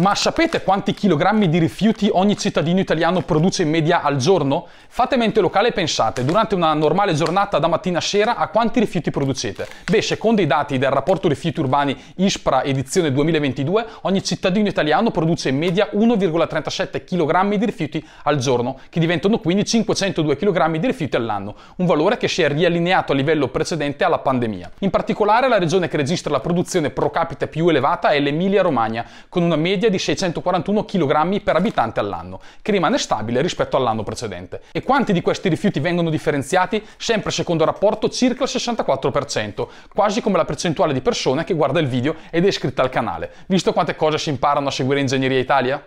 Ma sapete quanti chilogrammi di rifiuti ogni cittadino italiano produce in media al giorno? Fate mente locale e pensate, durante una normale giornata da mattina a sera a quanti rifiuti producete? Beh, secondo i dati del rapporto rifiuti urbani ISPRA edizione 2022, ogni cittadino italiano produce in media 1,37 kg di rifiuti al giorno, che diventano quindi 502 kg di rifiuti all'anno, un valore che si è riallineato a livello precedente alla pandemia. In particolare la regione che registra la produzione pro capite più elevata è l'Emilia Romagna, con una media media di 641 kg per abitante all'anno, che rimane stabile rispetto all'anno precedente. E quanti di questi rifiuti vengono differenziati? Sempre secondo il rapporto circa il 64%, quasi come la percentuale di persone che guarda il video ed è iscritta al canale. Visto quante cose si imparano a seguire Ingegneria Italia?